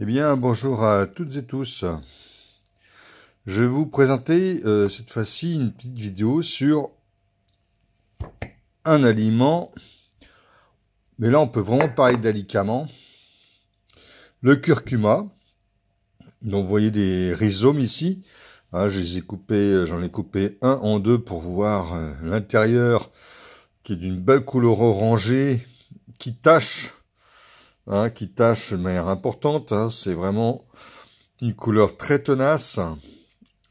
Eh bien, bonjour à toutes et tous. Je vais vous présenter euh, cette fois-ci une petite vidéo sur un aliment. Mais là, on peut vraiment parler d'alicament. Le curcuma. Donc, vous voyez des rhizomes ici. Ah, je les ai coupés, euh, j'en ai coupé un en deux pour voir euh, l'intérieur qui est d'une belle couleur orangée qui tache Hein, qui tâche de manière importante. Hein, c'est vraiment une couleur très tenace.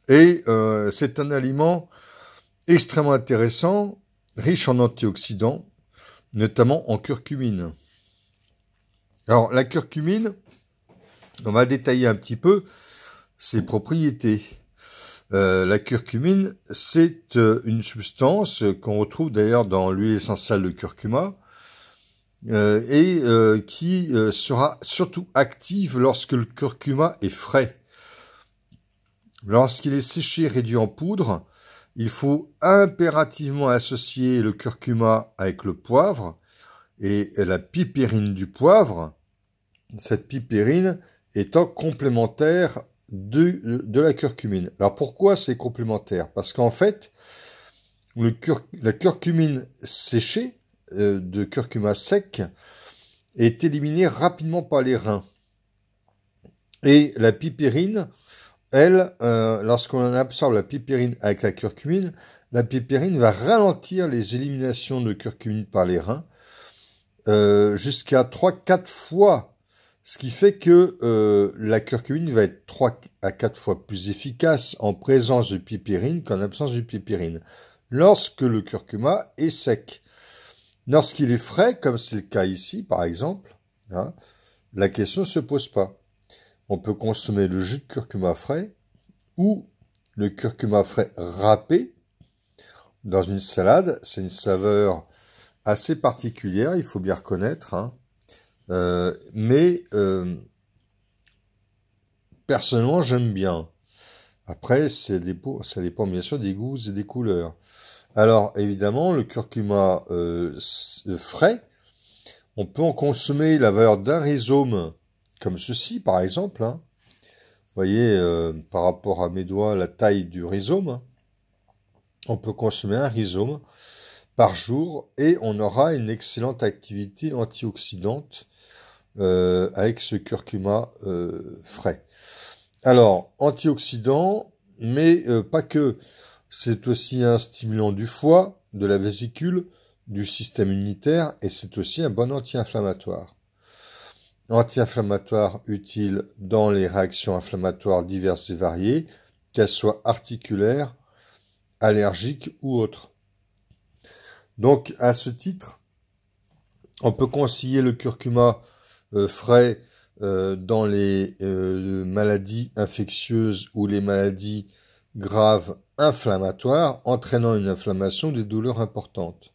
Et euh, c'est un aliment extrêmement intéressant, riche en antioxydants, notamment en curcumine. Alors la curcumine, on va détailler un petit peu ses propriétés. Euh, la curcumine, c'est euh, une substance qu'on retrouve d'ailleurs dans l'huile essentielle de curcuma, euh, et euh, qui euh, sera surtout active lorsque le curcuma est frais. Lorsqu'il est séché réduit en poudre, il faut impérativement associer le curcuma avec le poivre et la pipérine du poivre. Cette pipérine étant complémentaire de, de la curcumine. Alors pourquoi c'est complémentaire Parce qu'en fait, le la curcumine séchée euh, de curcuma sec est éliminé rapidement par les reins. Et la pipérine, elle, euh, lorsqu'on absorbe la pipérine avec la curcumine, la pipérine va ralentir les éliminations de curcumine par les reins euh, jusqu'à 3-4 fois. Ce qui fait que la curcumine va être 3 à 4 fois plus efficace en présence de pipérine qu'en absence de pipérine, lorsque le curcuma est sec. Lorsqu'il est frais, comme c'est le cas ici par exemple, hein, la question ne se pose pas. On peut consommer le jus de curcuma frais ou le curcuma frais râpé dans une salade. C'est une saveur assez particulière, il faut bien reconnaître. Hein. Euh, mais euh, personnellement, j'aime bien. Après, c'est ça dépend bien sûr des goûts et des couleurs. Alors évidemment, le curcuma euh, frais, on peut en consommer la valeur d'un rhizome, comme ceci par exemple. Hein. Vous voyez, euh, par rapport à mes doigts, la taille du rhizome. On peut consommer un rhizome par jour et on aura une excellente activité antioxydante euh, avec ce curcuma frais. Alors, antioxydant, mais pas que. C'est aussi un stimulant du foie, de la vésicule, du système immunitaire et c'est aussi un bon anti-inflammatoire. Anti-inflammatoire utile dans les réactions inflammatoires diverses et variées, qu'elles soient articulaires, allergiques ou autres. Donc, à ce titre, on peut concilier le curcuma euh, frais euh, dans les euh, maladies infectieuses ou les maladies graves inflammatoire entraînant une inflammation des douleurs importantes.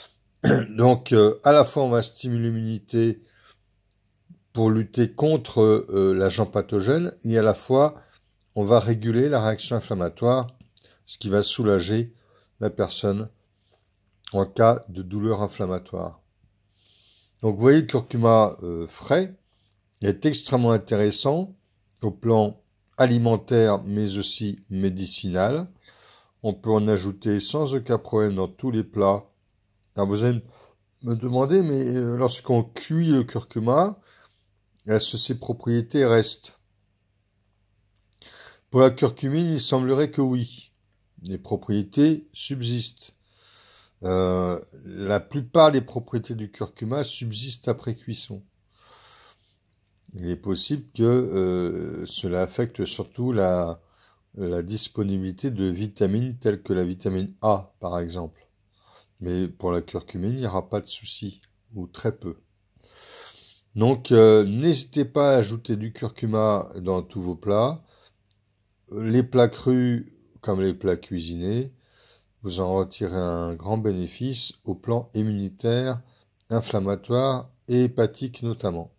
Donc euh, à la fois on va stimuler l'immunité pour lutter contre euh, l'agent pathogène et à la fois on va réguler la réaction inflammatoire, ce qui va soulager la personne en cas de douleur inflammatoire. Donc vous voyez, le curcuma euh, frais est extrêmement intéressant au plan alimentaire mais aussi médicinal. On peut en ajouter sans aucun problème dans tous les plats. Alors vous allez me demander, mais euh, lorsqu'on cuit le curcuma, est-ce que ses propriétés restent Pour la curcumine, il semblerait que oui. Les propriétés subsistent. Euh, la plupart des propriétés du curcuma subsistent après cuisson il est possible que euh, cela affecte surtout la, disponibilité de vitamines telles que la vitamine A, par exemple. Mais pour la curcumine, il n'y aura pas de souci, ou très peu. Donc, euh, n'hésitez pas à ajouter du curcuma dans tous vos plats. Les plats crus comme les plats cuisinés, vous en retirez un grand bénéfice au plan immunitaire, inflammatoire et hépatique notamment.